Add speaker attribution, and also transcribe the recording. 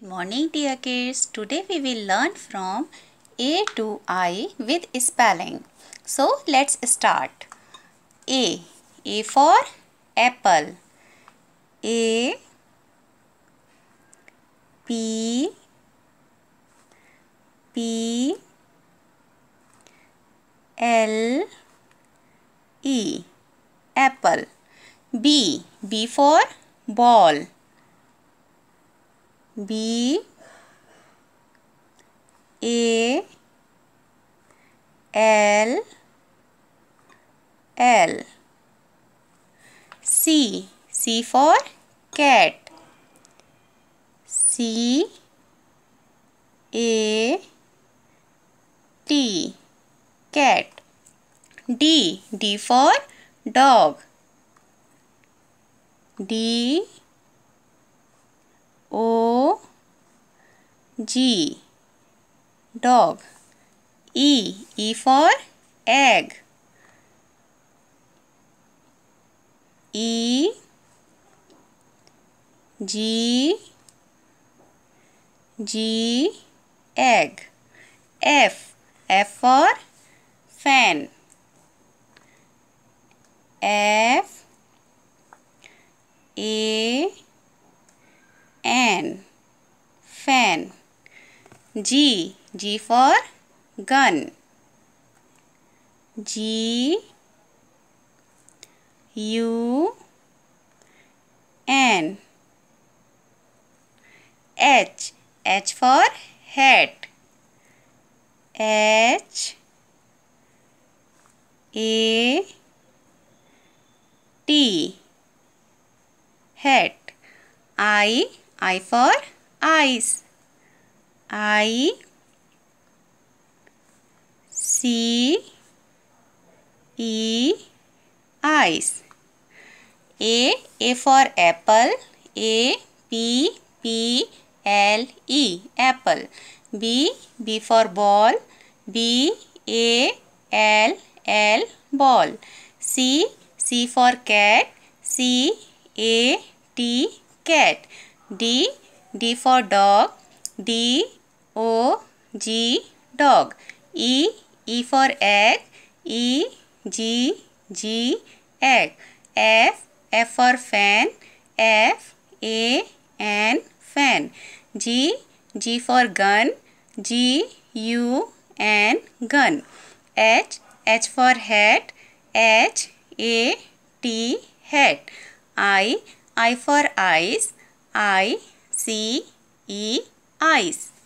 Speaker 1: Good morning dear kids. Today we will learn from A to I with spelling. So let's start. A. A for apple. A P P L E apple. B. B for ball. B A L L C C for cat C A T cat D D for dog D G. Dog. E. E for egg. E. G. G. Egg. F. F for fan. F. A. G. G for gun. G U N H H for hat H A T hat I I for eyes I C E eyes A A for apple A P P L E apple B B for ball B A L L ball C C for cat C A T cat D D for dog D O G dog. E E for egg. E G G egg. F F for fan. F A N fan. G G for gun. G U N gun. H H for hat. H A T hat. I I for eyes. I C E eyes.